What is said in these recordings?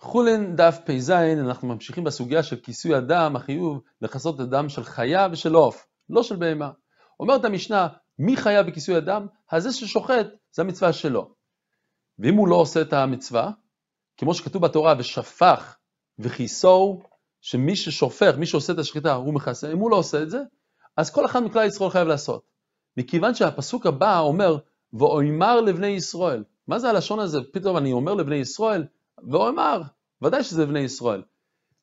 חולין דף פ"ז, אנחנו ממשיכים בסוגיה של כיסוי הדם, החיוב לכסות את הדם של חיה ושל עוף, לא של בהמה. אומרת המשנה, מי חיה בכיסוי הדם? הזה ששוחט, זה המצווה שלו. ואם הוא לא עושה את המצווה, כמו שכתוב בתורה, ושפך וכיסו, שמי ששופך, מי שעושה את השחיטה, הוא מכסה, אם הוא לא עושה את זה, אז כל אחד מכלל ישראל חייב לעשות. מכיוון שהפסוק הבא אומר, ואומר לבני ישראל, מה זה הלשון הזה? פתאום אני אומר לבני ישראל, והוא אמר, ודאי שזה בני ישראל.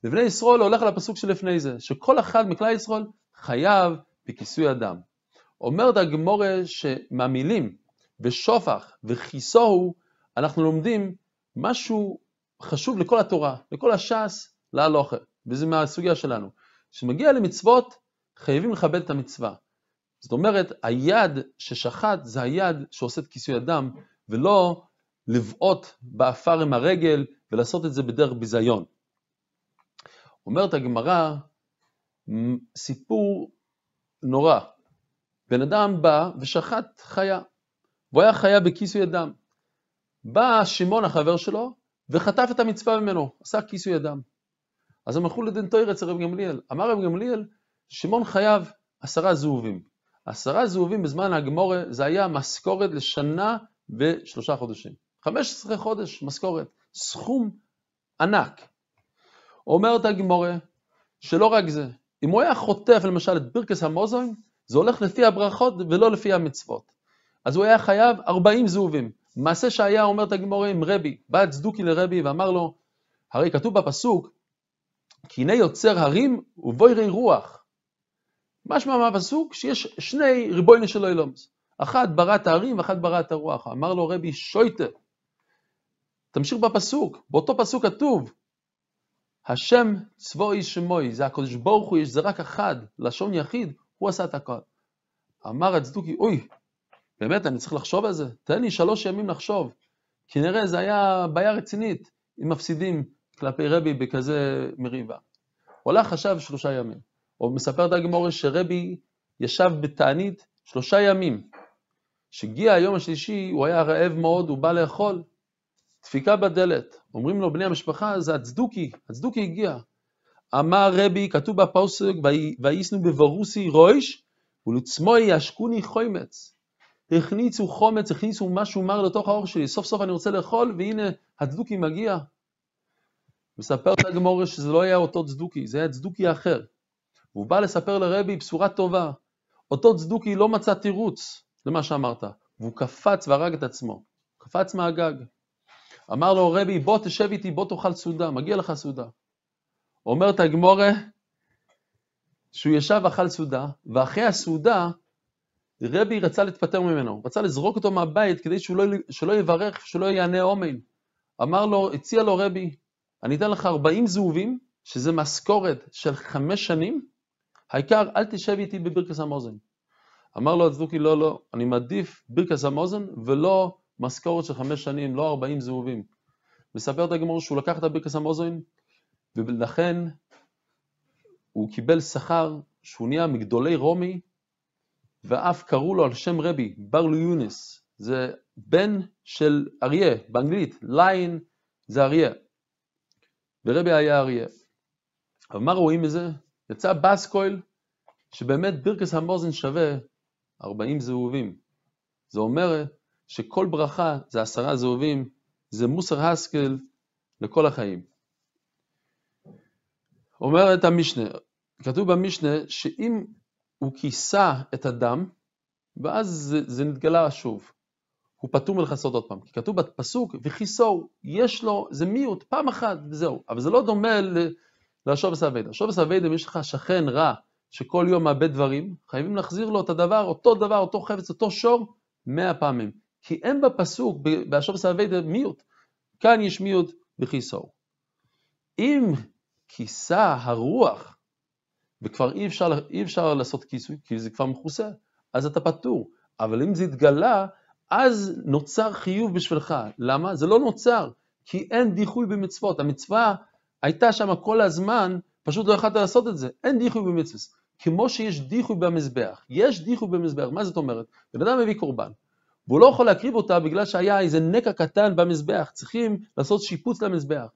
לבני ישראל הולך לפסוק שלפני זה, שכל אחד מכלל ישראל חייב בכיסוי אדם. אומרת הגמורה שמהמילים ושופח וכיסוהו, אנחנו לומדים משהו חשוב לכל התורה, לכל הש"ס, להלוכה, וזה מהסוגיה שלנו. כשמגיע למצוות, חייבים לכבד את המצווה. זאת אומרת, היד ששחט זה היד שעושה את כיסוי הדם, ולא לבעוט באפר עם הרגל ולעשות את זה בדרך ביזיון. אומרת הגמרא, סיפור נורא. בן אדם בא ושחט חיה, והוא היה חיה בכיסוי אדם. בא שמעון החבר שלו וחטף את המצווה ממנו, עשה כיסוי אדם. אז הם הלכו לדין תויר אצל רב גמליאל. אמר רב גמליאל, שמעון חייב עשרה זהובים. עשרה זהובים בזמן הגמורה זה היה משכורת לשנה ושלושה חודשים. 15 חודש משכורת, סכום ענק. אומרת הגמורה, שלא רק זה, אם הוא היה חוטף למשל את ברכס המוזוין, זה הולך לפי הברכות ולא לפי המצוות. אז הוא היה חייב 40 זהובים. מעשה שהיה, אומרת הגמורה, עם רבי, בא צדוקי לרבי ואמר לו, הרי כתוב בפסוק, כי הנה יוצר הרים ובו יראי רוח. משמע מהפסוק שיש שני ריבויני של אילומס, אחת בראת הרים ואחת בראת הרוח. אמר לו רבי שויטה, תמשיך בפסוק, באותו פסוק כתוב, השם צבוי שמוי, זה הקדוש ברוך הוא, יש זה רק אחד, לשון יחיד, הוא עשה את הכל. אמר הצדוקי, אוי, באמת, אני צריך לחשוב על זה? תן לי שלוש ימים לחשוב. כנראה זה היה בעיה רצינית, אם מפסידים כלפי רבי בכזה מריבה. הוא הלך עכשיו שלושה ימים. הוא מספר דג מורה שרבי ישב בתענית שלושה ימים. כשהגיע היום השלישי, הוא היה רעב מאוד, הוא בא לאכול, דפיקה בדלת, אומרים לו בני המשפחה, זה הצדוקי, הצדוקי הגיע. אמר רבי, כתוב בפוסק, וייסנו בברוסי רויש, ולצמוי ישקוני חומץ. הכניסו חומץ, הכניסו משהו מר לתוך האור שלי, סוף סוף אני רוצה לאכול, והנה הצדוקי מגיע. מספרת הגמורה שזה לא היה אותו צדוקי, זה היה צדוקי אחר. והוא בא לספר לרבי בשורה טובה. אותו צדוקי לא מצא תירוץ למה שאמרת, והוא קפץ והרג את עצמו. קפץ מהגג. אמר לו, רבי, בוא תשב איתי, בוא תאכל סעודה, מגיע לך סעודה. אומרת הגמורה, שהוא ישב ואכל סעודה, ואחרי הסעודה, רבי רצה להתפטר ממנו, רצה לזרוק אותו מהבית כדי שהוא לא, שלא יברך, שלא יענה אומן. אמר לו, הציע לו רבי, אני אתן לך 40 זהובים, שזה משכורת של חמש שנים, העיקר אל תשב איתי בברכס המאזן. אמר לו הצדוקי, לא, לא, אני מעדיף ברכס המאזן ולא משכורת של חמש שנים, לא ארבעים זהובים. מספר את הגמור שהוא לקח את הברכס המוזוין, ולכן הוא קיבל שכר שהוא נהיה מגדולי רומי, ואף קראו לו על שם רבי, ברלו יונס, זה בן של אריה, באנגלית, ליין זה אריה. ורבי היה אריה. אבל מה רואים מזה? יצא בסקויל, שבאמת ברכס המוזן שווה 40 זהובים. זה אומר שכל ברכה זה עשרה זהובים, זה מוסר השכל לכל החיים. אומרת המשנה, כתוב במשנה שאם הוא כיסה את הדם, ואז זה, זה נתגלה שוב. הוא פטור מלכסות עוד פעם, כי כתוב בפסוק, וכיסו, יש לו, זה מיעוט, פעם אחת, וזהו. אבל זה לא דומה לשובס אביידה. שובס אביידה, אם יש לך שכן רע שכל יום מאבד דברים, חייבים להחזיר לו את הדבר, אותו דבר, אותו חפץ, אותו שור, מאה פעמים. כי אין בפסוק, באשור סעבדה, מיעוט. כאן יש מיעוט בכיסאו. אם כיסה הרוח, וכבר אי אפשר, אי אפשר לעשות כיסוי, כי זה כבר מכוסה, אז אתה פטור. אבל אם זה התגלה, אז נוצר חיוב בשבילך. למה? זה לא נוצר, כי אין דיחוי במצוות. המצווה הייתה שם כל הזמן, פשוט לא יכולת לעשות את זה. אין דיחוי במצוות. כמו שיש דיחוי במזבח. יש דיחוי במזבח, מה זאת אומרת? בן אדם מביא קורבן, והוא לא יכול להקריב אותה בגלל שהיה איזה נקע קטן במזבח, צריכים לעשות שיפוץ למזבח.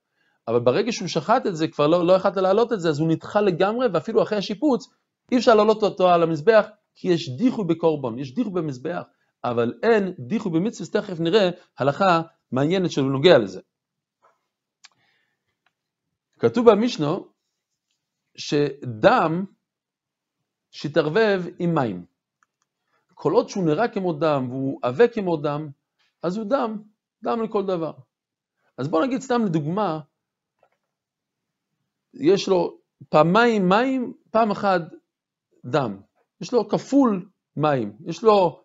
אבל ברגע שהוא שחט את זה, כבר לא, לא יכלת להעלות את זה, אז הוא נדחה לגמרי, ואפילו אחרי השיפוץ, אי אפשר להעלות אותו על המזבח, כי יש דיחוי בקורבן, יש דיחוי במזבח, אבל אין דיחוי במצווה, תכף נראה הלכה מעניינת שהוא נוגע לזה. כתוב במשנה שדם שהתערבב עם מים. כל עוד שהוא נראה כמו דם והוא עבה כמו דם, אז הוא דם, דם לכל דבר. אז בואו נגיד סתם לדוגמה, יש לו פעמיים מים, פעם אחת דם. יש לו כפול מים. יש לו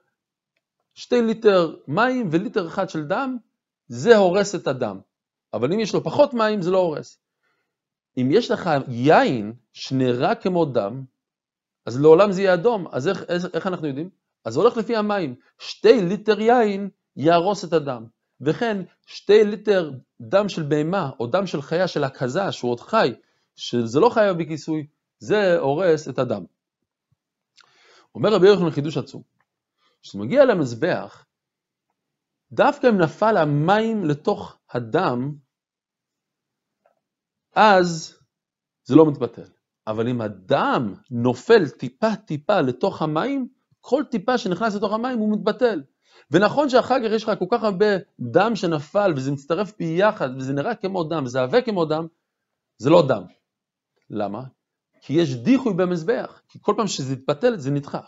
שתי ליטר מים וליטר אחד של דם, זה הורס את הדם. אבל אם יש לו פחות מים, זה לא הורס. אם יש לך יין שנראה כמו דם, אז לעולם זה יהיה אדום. אז איך, איך, איך אנחנו יודעים? אז זה הולך לפי המים, שתי ליטר יין יהרוס את הדם. וכן, שתי ליטר דם של בהמה, או דם של חיה, של הכזה, שהוא עוד חי, שזה לא חייב בכיסוי, זה הורס את הדם. אומר רבי יוחנן חידוש עצום, מגיע למזבח, דווקא אם נפל המים לתוך הדם, אז זה לא מתבטל. אבל אם הדם נופל טיפה-טיפה לתוך המים, כל טיפה שנכנס לתוך המים הוא מתבטל. ונכון שאחר כך יש לך כל כך הרבה דם שנפל, וזה מצטרף ביחד, וזה נראה כמו דם, וזה עבה כמו דם, זה לא דם. למה? כי יש דיחוי במזבח, כי כל פעם שזה התבטל זה נדחה.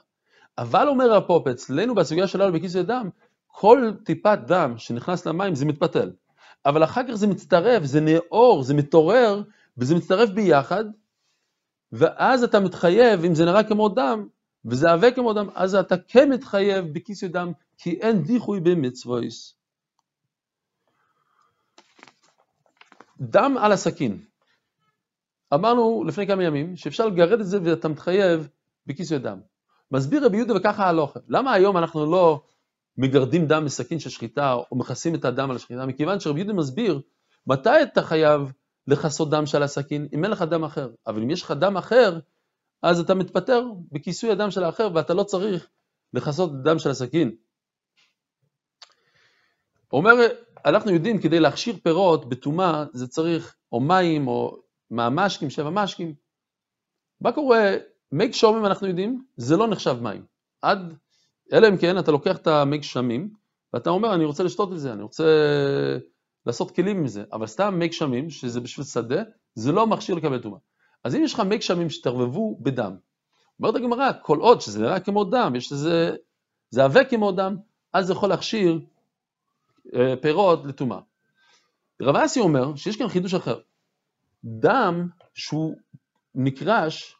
אבל אומר הפופ, אצלנו בסוגיה שלנו בכיסוי דם, כל טיפת דם שנכנס למים זה מתבטל. אבל אחר כך זה מצטרף, זה נאור, זה מתעורר, וזה מצטרף ביחד, ואז אתה מתחייב, אם זה נראה כמו דם, וזה וזהווה כמו דם, אז אתה כן מתחייב בכיס ידם, כי אין דיחוי במצוויס. דם על הסכין. אמרנו לפני כמה ימים שאפשר לגרד את זה ואתה מתחייב בכיס ידם. מסביר רבי יהודה וככה הלוכה. למה היום אנחנו לא מגרדים דם מסכין של שחיטה או מכסים את הדם על השחיטה? מכיוון שרבי יהודה מסביר מתי אתה חייב לכסות דם של הסכין אם אין לך דם אחר. אבל אם יש לך דם אחר, אז אתה מתפטר בכיסוי הדם של האחר ואתה לא צריך לכסות את הדם של הסכין. אומר, אנחנו יודעים, כדי להכשיר פירות בטומאה, זה צריך או מים או מהמשקים, שבע משקים. מה קורה, מי גשומים אנחנו יודעים, זה לא נחשב מים. עד, אלא אם כן אתה לוקח את המי גשמים, ואתה אומר, אני רוצה לשתות את זה, אני רוצה לעשות כלים עם זה, אבל סתם מי גשמים, שזה בשביל שדה, זה לא מכשיר לקבל טומאה. אז אם יש לך מי גשמים שהתערבבו בדם, אומרת הגמרא, כל עוד שזה נראה כמו דם, יש לזה, זה עבה כמו דם, אז זה יכול להכשיר אה, פירות לטומאה. רב אסי אומר שיש כאן חידוש אחר. דם שהוא נקרש,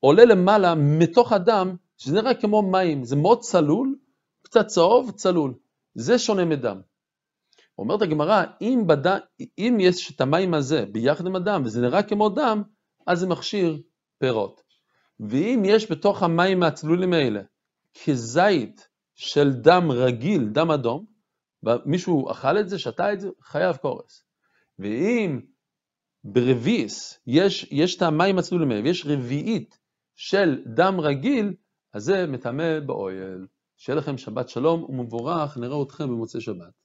עולה למעלה מתוך הדם, שזה נראה כמו מים, זה מאוד צלול, קצת צהוב, צלול. זה שונה מדם. אומרת הגמרא, אם, בד... אם יש את המים הזה ביחד עם הדם, וזה נראה כמו דם, אז זה מכשיר פירות. ואם יש בתוך המים הצלולים האלה כזית של דם רגיל, דם אדום, ומישהו אכל את זה, שתה את זה, חייב קורס. ואם ברביס יש, יש את המים הצלולים האלה, ויש רביעית של דם רגיל, אז זה מטמא באוהל. שיהיה לכם שבת שלום ומבורך, נראה אתכם במוצאי שבת.